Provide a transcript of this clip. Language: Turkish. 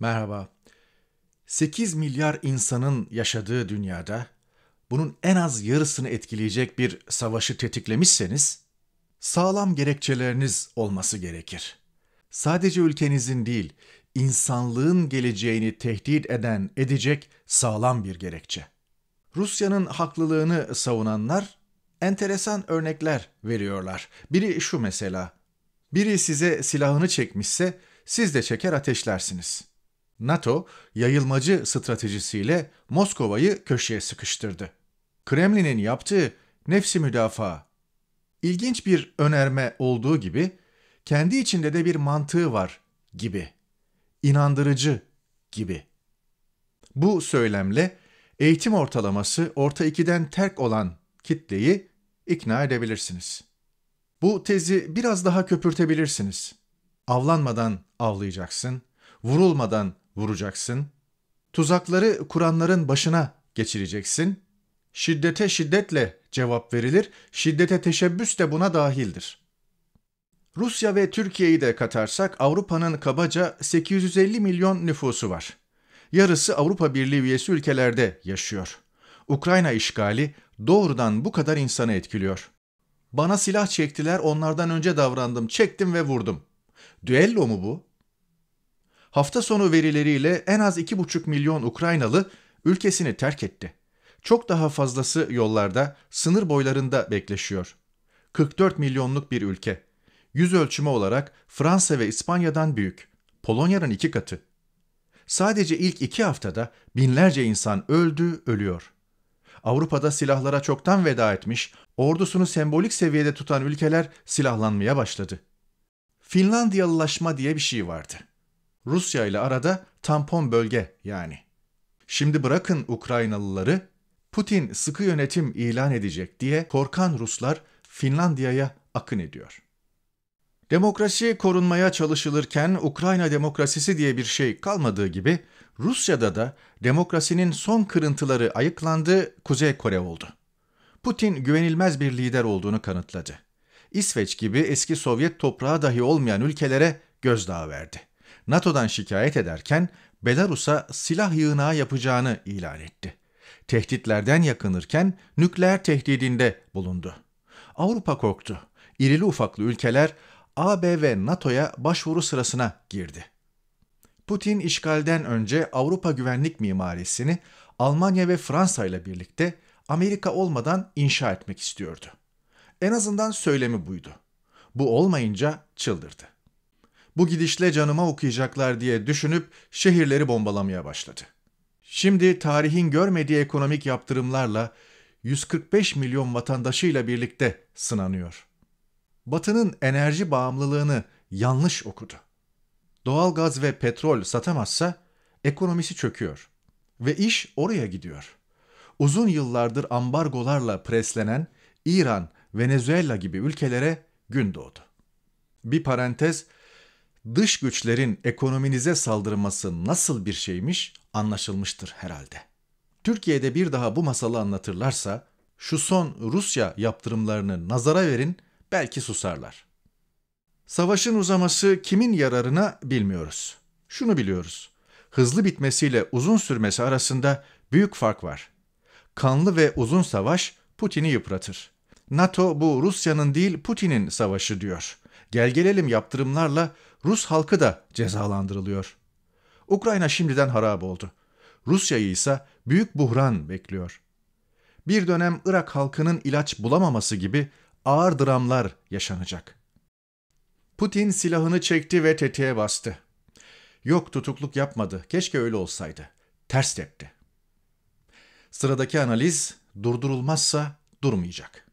Merhaba. 8 milyar insanın yaşadığı dünyada bunun en az yarısını etkileyecek bir savaşı tetiklemişseniz sağlam gerekçeleriniz olması gerekir. Sadece ülkenizin değil, insanlığın geleceğini tehdit eden, edecek sağlam bir gerekçe. Rusya'nın haklılığını savunanlar enteresan örnekler veriyorlar. Biri şu mesela. Biri size silahını çekmişse siz de çeker ateşlersiniz. NATO yayılmacı stratejisiyle Moskova'yı köşeye sıkıştırdı. Kremlin'in yaptığı nefsi müdafaa. İlginç bir önerme olduğu gibi kendi içinde de bir mantığı var gibi. İnandırıcı gibi. Bu söylemle eğitim ortalaması orta 2'den terk olan kitleyi ikna edebilirsiniz. Bu tezi biraz daha köpürtebilirsiniz. Avlanmadan avlayacaksın, vurulmadan vuracaksın. Tuzakları kuranların başına geçireceksin. Şiddete şiddetle cevap verilir, şiddete teşebbüs de buna dahildir. Rusya ve Türkiye'yi de katarsak Avrupa'nın kabaca 850 milyon nüfusu var. Yarısı Avrupa Birliği üyesi ülkelerde yaşıyor. Ukrayna işgali doğrudan bu kadar insanı etkiliyor. Bana silah çektiler, onlardan önce davrandım, çektim ve vurdum. Düello mu bu? hafta sonu verileriyle en az 2,5 milyon Ukraynalı ülkesini terk etti. Çok daha fazlası yollarda, sınır boylarında bekleşiyor. 44 milyonluk bir ülke. Yüz ölçümü olarak Fransa ve İspanya'dan büyük. Polonya'nın iki katı. Sadece ilk iki haftada binlerce insan öldü, ölüyor. Avrupa'da silahlara çoktan veda etmiş, ordusunu sembolik seviyede tutan ülkeler silahlanmaya başladı. Finlandiyalılaşma diye bir şey vardı. Rusya ile arada tampon bölge yani. Şimdi bırakın Ukraynalıları, Putin sıkı yönetim ilan edecek diye korkan Ruslar Finlandiya'ya akın ediyor. Demokrasi korunmaya çalışılırken Ukrayna demokrasisi diye bir şey kalmadığı gibi Rusya'da da demokrasinin son kırıntıları ayıklandı, Kuzey Kore oldu. Putin güvenilmez bir lider olduğunu kanıtladı. İsveç gibi eski Sovyet toprağı dahi olmayan ülkelere gözdağı verdi. NATO'dan şikayet ederken Belarus'a silah yığınağı yapacağını ilan etti. Tehditlerden yakınırken nükleer tehdidinde bulundu. Avrupa korktu. İrili ufaklı ülkeler AB ve NATO'ya başvuru sırasına girdi. Putin işgalden önce Avrupa güvenlik mimarisini Almanya ve Fransa ile birlikte Amerika olmadan inşa etmek istiyordu. En azından söylemi buydu. Bu olmayınca çıldırdı bu gidişle canıma okuyacaklar diye düşünüp şehirleri bombalamaya başladı. Şimdi tarihin görmediği ekonomik yaptırımlarla 145 milyon vatandaşıyla birlikte sınanıyor. Batı'nın enerji bağımlılığını yanlış okudu. Doğal gaz ve petrol satamazsa ekonomisi çöküyor ve iş oraya gidiyor. Uzun yıllardır ambargolarla preslenen İran, Venezuela gibi ülkelere gün doğdu. Bir parantez dış güçlerin ekonominize saldırması nasıl bir şeymiş anlaşılmıştır herhalde. Türkiye'de bir daha bu masalı anlatırlarsa şu son Rusya yaptırımlarını nazara verin belki susarlar. Savaşın uzaması kimin yararına bilmiyoruz. Şunu biliyoruz. Hızlı bitmesiyle uzun sürmesi arasında büyük fark var. Kanlı ve uzun savaş Putin'i yıpratır. NATO bu Rusya'nın değil Putin'in savaşı diyor. Gel gelelim yaptırımlarla Rus halkı da cezalandırılıyor. Ukrayna şimdiden harap oldu. Rusya'yı ise büyük buhran bekliyor. Bir dönem Irak halkının ilaç bulamaması gibi ağır dramlar yaşanacak. Putin silahını çekti ve tetiğe bastı. Yok tutukluk yapmadı, keşke öyle olsaydı. Ters tepti. Sıradaki analiz durdurulmazsa durmayacak.''